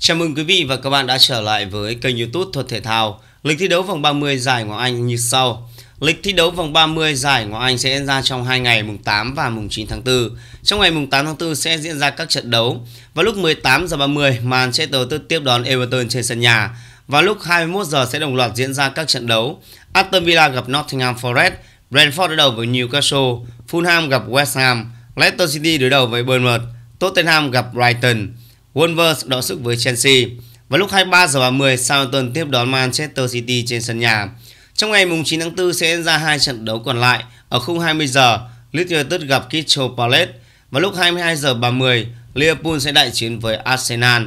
Chào mừng quý vị và các bạn đã trở lại với kênh youtube Thuật Thể Thao. Lịch thi đấu vòng 30 giải Ngoại Anh như sau. Lịch thi đấu vòng 30 giải Ngoại Anh sẽ diễn ra trong 2 ngày mùng 8 và mùng 9 tháng 4. Trong ngày mùng 8 tháng 4 sẽ diễn ra các trận đấu. Vào lúc 18 giờ 30 Manchester tiếp đón Everton trên sân nhà. Vào lúc 21 giờ sẽ đồng loạt diễn ra các trận đấu. Aston Villa gặp Nottingham Forest, Brentford đối đầu với Newcastle, Fulham gặp West Ham, Leicester City đối đầu với Bournemouth, Tottenham gặp Brighton. Wolver đọ sức với Chelsea. Vào lúc 23 giờ 30, Southampton tiếp đón Manchester City trên sân nhà. Trong ngày 9 tháng 4 sẽ diễn ra hai trận đấu còn lại. Ở khung 20 giờ, Leeds United gặp Crystal Palace. và lúc 22 giờ 30, Liverpool sẽ đại chiến với Arsenal.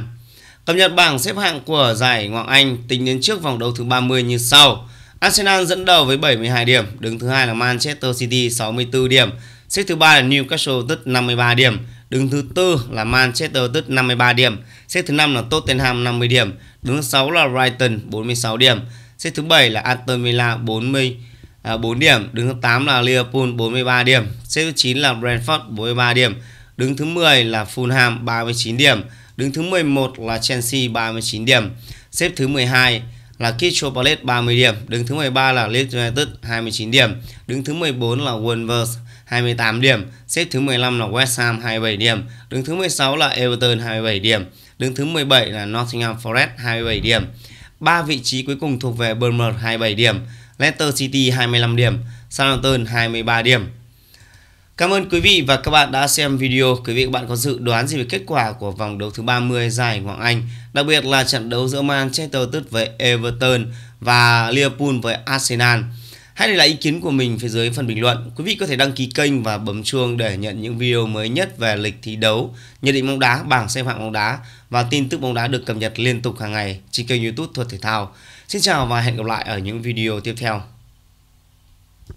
Cập nhật bảng xếp hạng của giải Ngoại Anh tính đến trước vòng đấu thứ 30 như sau. Arsenal dẫn đầu với 72 điểm, đứng thứ hai là Manchester City 64 điểm, xếp thứ ba là Newcastle United 53 điểm, Đứng thứ tư là Manchester United 53 điểm. Xếp thứ năm là Tottenham 50 điểm. Đứng thứ sáu là Brighton 46 điểm. Xếp thứ bảy là Aston Villa 40 à, 4 điểm. Đứng thứ 8 là Liverpool 43 điểm. Xếp thứ 9 là Brentford 43 điểm. Đứng thứ 10 là Fulham 39 điểm. Đứng thứ 11 là Chelsea 39 điểm. Xếp thứ 12 là Kitro Palace 30 điểm, đứng thứ 13 là Leeds United 29 điểm, đứng thứ 14 là Wolves 28 điểm, xếp thứ 15 là West Ham 27 điểm, đứng thứ 16 là Everton 27 điểm, đứng thứ 17 là Nottingham Forest 27 điểm. Ba vị trí cuối cùng thuộc về Bournemouth 27 điểm, Leicester City 25 điểm, Southampton 23 điểm. Cảm ơn quý vị và các bạn đã xem video. Quý vị và các bạn có dự đoán gì về kết quả của vòng đấu thứ 30 giải Ngoại Anh, đặc biệt là trận đấu giữa Manchester United với Everton và Liverpool với Arsenal. Hãy để lại ý kiến của mình phía dưới phần bình luận. Quý vị có thể đăng ký kênh và bấm chuông để nhận những video mới nhất về lịch thi đấu, nhận định bóng đá, bảng xếp hạng bóng đá và tin tức bóng đá được cập nhật liên tục hàng ngày trên kênh YouTube Thuật Thể thao. Xin chào và hẹn gặp lại ở những video tiếp theo.